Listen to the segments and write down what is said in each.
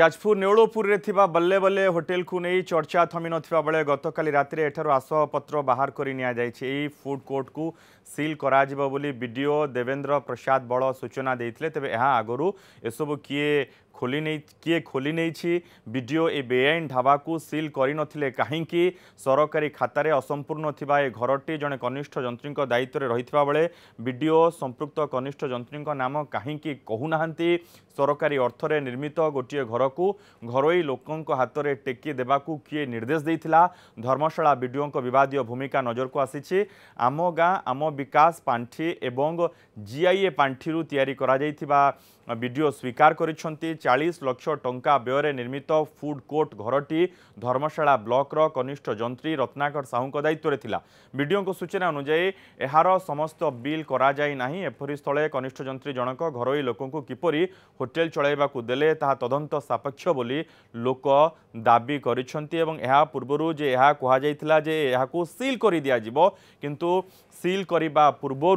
जाजपुर नेपुर बल्ले बल्ले होटेल को नहीं चर्चा थमी ना बेले गत रात आसपत्र बाहर कर फुड कोर्ट को सिल करो देवेंद्र प्रसाद बड़ सूचना देते तेरे यहाँ आगर एसबू किए ଖୋଲି ନେଇ କିଏ ଖୋଲି ନେଇଛି ବିଡ଼ିଓ ଏ ବେଆଇନ ଢାବାକୁ ସିଲ୍ କରିନଥିଲେ କାହିଁକି ସରକାରୀ ଖାତାରେ ଅସମ୍ପୂର୍ଣ୍ଣ ଥିବା ଏ ଘରଟି ଜଣେ କନିଷ୍ଠ ଯନ୍ତ୍ରୀଙ୍କ ଦାୟିତ୍ୱରେ ରହିଥିବା ବେଳେ ବିଡ଼ିଓ ସମ୍ପୃକ୍ତ କନିଷ୍ଠ ଯନ୍ତ୍ରୀଙ୍କ ନାମ କାହିଁକି କହୁନାହାନ୍ତି ସରକାରୀ ଅର୍ଥରେ ନିର୍ମିତ ଗୋଟିଏ ଘରକୁ ଘରୋଇ ଲୋକଙ୍କ ହାତରେ ଟେକି ଦେବାକୁ କିଏ ନିର୍ଦ୍ଦେଶ ଦେଇଥିଲା ଧର୍ମଶାଳା ବିଡ଼ିଓଙ୍କ ବିବାଦୀୟ ଭୂମିକା ନଜରକୁ ଆସିଛି ଆମ ଗାଁ ଆମ ବିକାଶ ପାଣ୍ଠି ଏବଂ ଜିଆଇଏ ପାଣ୍ଠିରୁ ତିଆରି କରାଯାଇଥିବା বিডিও স্বীকার করেছেন চাশ লক্ষ টঙ্কা ব্যয়ে নির্মিত ফুড কোর্ট ঘরটি ধর্মশালা ব্লকর কনিষ্ঠ যন্ত্রী রত্নাকর সাহুঙ্ দায়িত্বরে লা বিডিও সূচনা অনুযায়ী এর সমস্ত বিল করা যাই না এপরিস্থলে কনিষ্ঠ যন্ত্রী জনক ঘরোই লোক কিপরি হোটেল চলাইবা দেলে তাহা তদন্ত সাপেক্ষ বলে লোক দাবি করেছেন এবং পূর্বর যে কুহযাই যে সিল করে দিয়া যাব কিন্তু সিল করা পূর্বর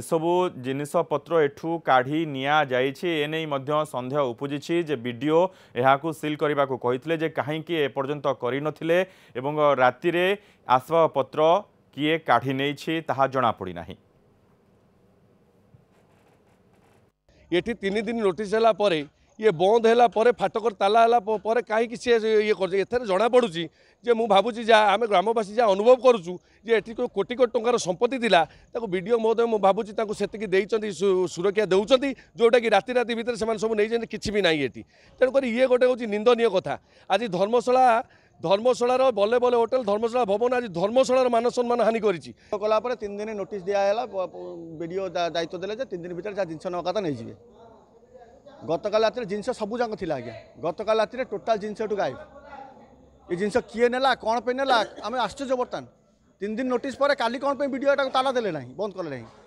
এসবু জিনিসপত্র এঠু কাঢ়ি নিয়া যাই ଦେଇଛି ଏନେଇ ମଧ୍ୟ ସନ୍ଦେହ ଉପୁଜିଛି ଯେ ବିଡିଓ ଏହାକୁ ସିଲ୍ କରିବାକୁ କହିଥିଲେ ଯେ କାହିଁକି ଏପର୍ଯ୍ୟନ୍ତ କରିନଥିଲେ ଏବଂ ରାତିରେ ଆସବାବପତ୍ର କିଏ କାଢ଼ି ନେଇଛି ତାହା ଜଣାପଡ଼ି ଏଠି ତିନି ଦିନ ନୋଟିସ୍ ହେଲା ପରେ ଇଏ ବନ୍ଦ ହେଲା ପରେ ଫାଟକର ତାଲା ହେଲା ପରେ କାହିଁକି ସିଏ ଇଏ କରୁଛି ଏଥିରେ ଜଣାପଡ଼ୁଛି ଯେ ମୁଁ ଭାବୁଛି ଯାହା ଆମେ ଗ୍ରାମବାସୀ ଯାହା ଅନୁଭବ କରୁଛୁ ଯେ ଏଠି କେଉଁ କୋଟି କୋଟି ଟଙ୍କାର ସମ୍ପତ୍ତି ଥିଲା ତାକୁ ବିଡ଼ିଓ ମହୋଦୟ ମୁଁ ଭାବୁଛି ତାଙ୍କୁ ସେତିକି ଦେଇଛନ୍ତି ସୁରକ୍ଷା ଦେଉଛନ୍ତି ଯେଉଁଟାକି ରାତି ରାତି ଭିତରେ ସେମାନେ ସବୁ ନେଇଛନ୍ତି କିଛି ବି ନାହିଁ ଏଠି ତେଣୁକରି ଇଏ ଗୋଟେ ହେଉଛି ନିନ୍ଦନୀୟ କଥା ଆଜି ଧର୍ମଶାଳା ধর্মশালার বলে বলে হোটেল ধর্মশালা ভবন আজ ধর্মশালার মান সম্মান হানি করেছি কলাপরে তিন দিন নোটিস দিয়া হল বিডিও দায়িত্ব দেলে যে তিন দিন ভিতরে যা জিনিস নেওয়া কথা নিয়ে যাবে গতকাল রাতে জিনিস সবুজাক লা আজ্ঞা গতকাল রাতে টোটাল জিনিস এটু গায়েব এই জিনিস কিয়ে নেলা কোণ নেলা আমি আশ্চর্য বর্তমান তিন দিন নোটিস পরে কালি কোণ ভিডিও এটা তালা দেলে না বন্ধ কলে না